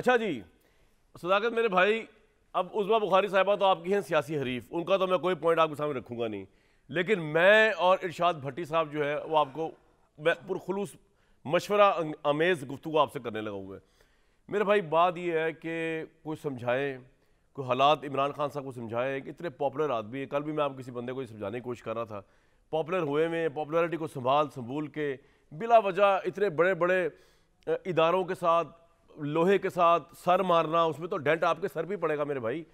अच्छा जी सदाकत मेरे भाई अब उजमा बुखारी साहिबा तो आपकी हैं सियासी हरीफ उनका तो मैं कोई पॉइंट आपके सामने रखूंगा नहीं लेकिन मैं और इरशाद भट्टी साहब जो है वो आपको मैं पुरखलूस मशवरा आमेज़ अं-, गुफ्तु आपसे करने लगा हुआ है मेरे भाई बात यह है कि कोई समझाएं कोई हालात इमरान खान साहब को समझाएं कि इतने पॉपुलर आदमी है कल भी मैं आप किसी बंदे को समझाने की कोशिश कर रहा था पॉपुलर हुए में पॉपुलरिटी को संभाल संभूल के बिला वजह इतने बड़े बड़े इदारों के साथ लोहे के साथ सर मारना उसमें तो डेंट आपके सर भी पड़ेगा मेरे भाई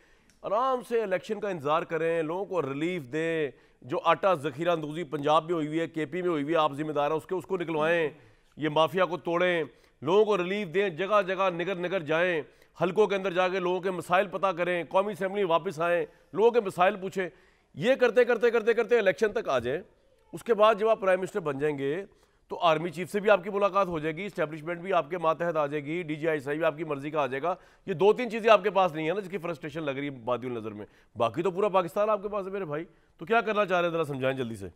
आराम से इलेक्शन का इंतज़ार करें लोगों को रिलीफ दें जो आटा जखीरा अंदूजी पंजाब में हुई हुई है के पी में हुई हुई है आप जिम्मेदार हैं उसके उसको निकलवाएं ये माफिया को तोड़ें लोगों को रिलीफ दें जगह जगह निगर निगर जाएँ हलकों के अंदर जाके लोगों के मसाइल पता करें कौमी असम्बली वापस आएँ लोगों के मसाइल पूछें ये करते करते करते करते इलेक्शन तक आ जाएँ उसके बाद जब आप प्राइम मिनिस्टर बन जाएंगे तो आर्मी चीफ से भी आपकी मुलाकात हो जाएगी स्टैब्लिशमेंट भी आपके मातहत आ जाएगी डीजीआई साहब भी आपकी मर्जी का आ जाएगा ये दो तीन चीज़ें आपके पास नहीं है ना जिसकी फ्रस्ट्रेशन लग रही है बाद नज़र में बाकी तो पूरा पाकिस्तान आपके पास है मेरे भाई तो क्या करना चाह रहे हैं ज़रा समझाएं जल्दी से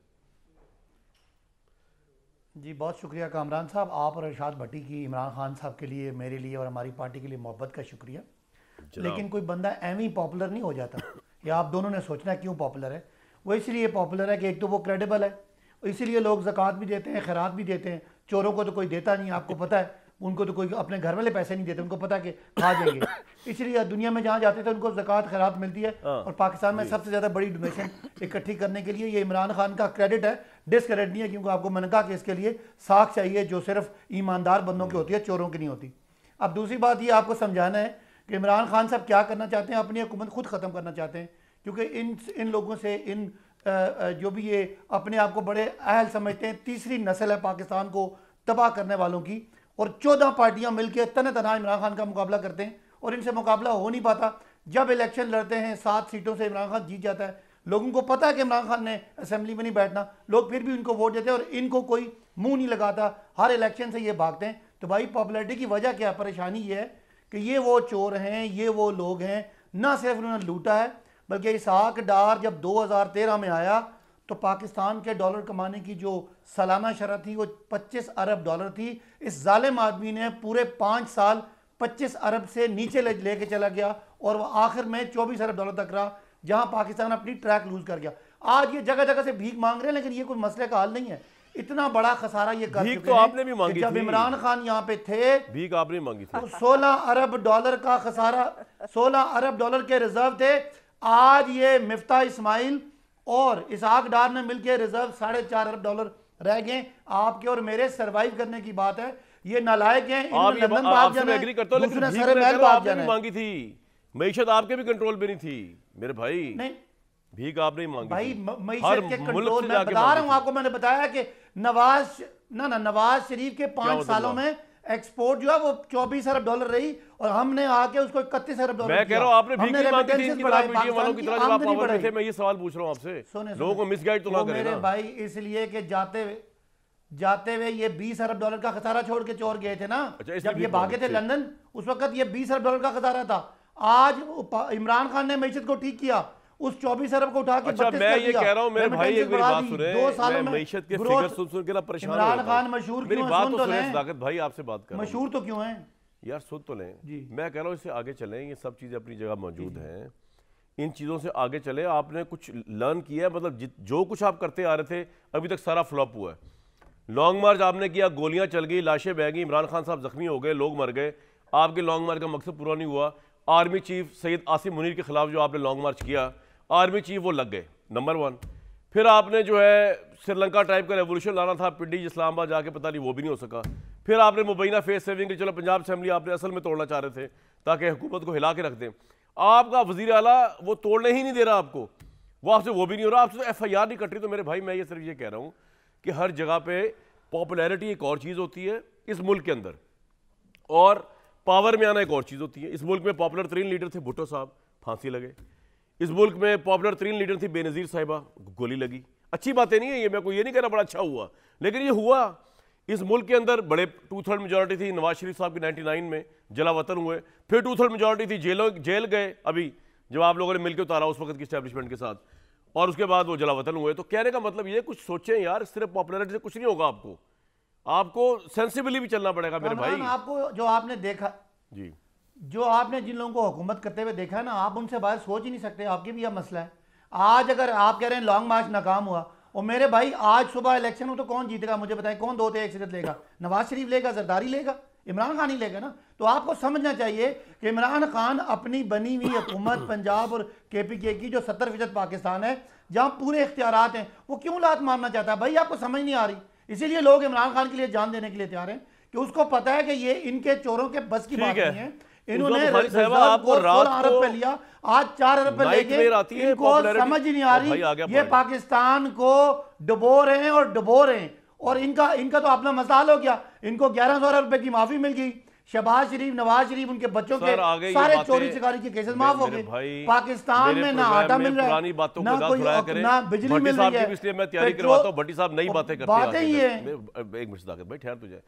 जी बहुत शुक्रिया कामरान साहब आप और अरशाद भट्टी की इमरान खान साहब के लिए मेरे लिए और हमारी पार्टी के लिए मोहब्बत का शुक्रिया लेकिन कोई बंदा एम ही पॉपुलर नहीं हो जाता या आप दोनों ने सोचना क्यों पॉपुलर है वो इसलिए पॉपुलर है कि एक तो वो क्रेडिबल है तो इसीलिए लोग जक़ात भी देते हैं खैरात भी देते हैं चोरों को तो कोई देता नहीं आपको पता है उनको तो कोई अपने घर वाले पैसे नहीं देते उनको पता कि खा जाएंगे इसलिए दुनिया में जहाँ जाते थे तो उनको जक़ात खैरात मिलती है हाँ। और पाकिस्तान में सबसे ज़्यादा बड़ी डोनेशन इकट्ठी करने के लिए ये इमरान खान का क्रेडिट है डिसक्रेडिट नहीं है क्योंकि आपको मैंने कहा कि इसके लिए साख चाहिए जो सिर्फ ईमानदार बंदों की हम्म। होती है चोरों की नहीं होती अब दूसरी बात ये आपको समझाना है कि इमरान खान साहब क्या करना चाहते हैं अपनी हुकूमत खुद ख़त्म करना चाहते हैं क्योंकि इन इन लोगों से इन जो भी ये अपने आप को बड़े अहल समझते हैं तीसरी नस्ल है पाकिस्तान को तबाह करने वालों की और चौदह पार्टियां मिलकर तन तना इमरान खान का मुकाबला करते हैं और इनसे मुकाबला हो नहीं पाता जब इलेक्शन लड़ते हैं सात सीटों से इमरान खान जीत जाता है लोगों को पता है कि इमरान खान ने असेंबली में नहीं बैठना लोग फिर भी उनको वोट देते हैं और इनको कोई मुंह नहीं लगाता हर इलेक्शन से ये भागते हैं तो भाई पॉपुलरिटी की वजह क्या परेशानी ये है कि ये वो चोर हैं ये वो लोग हैं ना सिर्फ उन्होंने लूटा है बल्कि इसहाक डार जब 2013 में आया तो पाकिस्तान के डॉलर कमाने की जो सालाना शरह थी वो 25 अरब डॉलर थी इस ालिम आदमी ने पूरे पाँच साल 25 अरब से नीचे ले लेके चला गया और वह आखिर में 24 अरब डॉलर तक रहा जहाँ पाकिस्तान अपनी ट्रैक लूज कर गया आज ये जगह जगह से भीख मांग रहे हैं लेकिन ये कोई मसले का हल नहीं है इतना बड़ा खसारा ये कर तो आपने भी मांगी जब इमरान खान यहाँ पे थे भीख आपने मांगी थी तो 16 अरब डॉलर का खसारा 16 अरब डॉलर के रिजर्व थे आज ये मिफ्ता इस्माइल और इसहाक डार ने मिलकर रिजर्व साढ़े चार अरब डॉलर रह गए आपके और मेरे सरवाइव करने की बात है ये नालायक है मांगी थी मीशत आपके भी कंट्रोल में नहीं थी मेरे भाई नहीं भीख आपने मांगी भाई मीशत के कंट्रोल में बता रहा हूँ आपको मैंने बताया कि नवाज ना ना नवाज शरीफ के पांच सालों में एक्सपोर्ट जो है वो चौबीस अरब डॉलर रही और हमने आके उसको इकतीस अरब डॉलर मैं कह रहा आपने भी मांगी थी इनकी तरह की तरह आप पावर थे मैं ये सवाल पूछ रहा हूँ आपसे लोगों को मिसगाइड तो ना मेरे भाई इसलिए कि जाते जाते हुए ये 20 अरब डॉलर का खसारा छोड़ के चोर गए थे ना अच्छा, जब ये भागे थे लंदन उस वक्त ये 20 अरब डॉलर का खसारा था आज इमरान खान ने मैशत को ठीक किया उस चौबीस अरब को उठा के अच्छा, मैं ये कह रहा हूँ मेरे भाई एक मेरी बात सुने दो सालों में के फिगर सुन सुन के ना परेशान इमरान खान मशहूर मेरी बात तो, तो सुने सदाकत भाई आपसे बात कर मशहूर तो क्यों है यार सुन तो लें मैं कह रहा हूँ इससे आगे चले ये सब चीज़ें अपनी जगह मौजूद हैं इन चीज़ों से आगे चले आपने कुछ लर्न किया है मतलब जो कुछ आप करते आ रहे थे अभी तक सारा फ्लॉप हुआ है लॉन्ग मार्च आपने किया गोलियां चल गई लाशें बह गई इमरान खान साहब जख्मी हो गए लोग मर गए आपके लॉन्ग मार्च का मकसद पूरा नहीं हुआ आर्मी चीफ सैयद आसिफ मुनीर के खिलाफ जो आपने लॉन्ग मार्च किया आर्मी चीफ वो लग गए नंबर वन फिर आपने जो है श्रीलंका टाइप का रेवोल्यूशन लाना था पिंडी इस्लामाबाद जाके पता नहीं वो भी नहीं हो सका फिर आपने मुबैना फेस सेविंग की चलो पंजाब असम्बली आपने असल में तोड़ना चाह रहे थे ताकि हुकूमत को हिला के रख दें आपका वजीर अला वो तोड़ने ही नहीं दे रहा आपको वो आपसे वो भी नहीं हो रहा आपसे तो एफ आई आर नहीं कट रही तो मेरे भाई मैं ये सिर्फ ये कह रहा हूँ कि हर जगह पर पॉपुलैरिटी एक और चीज़ होती है इस मुल्क के अंदर और पावर में आना एक और चीज़ होती है इस मुल्क में पॉपुलर तरीन लीडर थे भुट्टो साहब फांसी लगे इस मुल्क में पॉपुलर तीन लीडर थी बेनज़ीर साहिबा गोली लगी अच्छी बातें नहीं है ये मैं को ये नहीं कहना बड़ा अच्छा हुआ लेकिन ये हुआ इस मुल्क के अंदर बड़े टू थर्ड मेजोरिटी थी नवाज शरीफ साहब की 99 में जला वतन हुए फिर टू थर्ड मेजोरिटी थी जेलों जेल गए अभी जब आप लोगों ने मिलकर उतारा उस वक्त की स्टैब्लिशमेंट के साथ और उसके बाद वो जला वतन हुए तो कहने का मतलब ये कुछ सोचें यार सिर्फ पॉपुलरिटी से कुछ नहीं होगा आपको आपको सेंसिबली भी चलना पड़ेगा मेरे भाई आपको जो आपने देखा जी जो आपने जिन लोगों को हुकूमत करते हुए देखा है ना आप उनसे बाहर सोच ही नहीं सकते आपके भी यह मसला है आज अगर आप कह रहे हैं लॉन्ग मार्च नाकाम हुआ और मेरे भाई आज सुबह इलेक्शन हो तो कौन जीतेगा मुझे बताएं कौन दो एक सीट लेगा नवाज शरीफ लेगा जरदारी लेगा इमरान खान ही लेगा ना तो आपको समझना चाहिए कि इमरान खान अपनी बनी हुई हुकूमत पंजाब और के पी के की जो सत्तर फीसद पाकिस्तान है जहाँ पूरे इख्तियार हैं वो क्यों लात मारना चाहता है भाई आपको समझ नहीं आ रही इसीलिए लोग इमरान खान के लिए जान देने के लिए तैयार हैं कि उसको पता है कि ये इनके चोरों के बस की बात नहीं है इन्होंने आपको रात अरब पे लिया आज चार अरब पे लेके इनको समझ नहीं आ रही ये पाकिस्तान को डुबो रहे हैं और डुबो रहे हैं और इनका इनका तो अपना मसाल हो गया इनको ग्यारह सौ रुपए की माफी मिल गई शहबाज शरीफ नवाज शरीफ उनके बच्चों के सारे चोरी चिकारी के केसेस माफ हो गए पाकिस्तान में ना आटा मिल रहा है ना कोई ना बिजली मिल रही है इसलिए मैं तैयारी करवाता हूँ भट्टी साहब नई बातें करते हैं एक मिनट भाई ठहर तुझे